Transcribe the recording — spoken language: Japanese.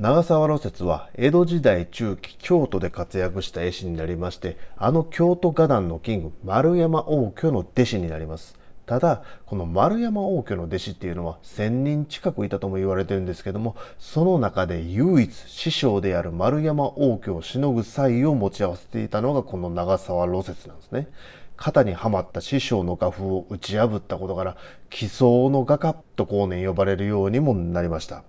長沢露雪は江戸時代中期京都で活躍した絵師になりましてあの京都画壇のキング丸山王挙の弟子になりますただこの丸山王挙の弟子っていうのは1,000人近くいたとも言われてるんですけどもその中で唯一師匠である丸山王挙をしのぐ才を持ち合わせていたのがこの長沢露雪なんですね肩にはまった師匠の画風を打ち破ったことから奇想の画家と後年呼ばれるようにもなりました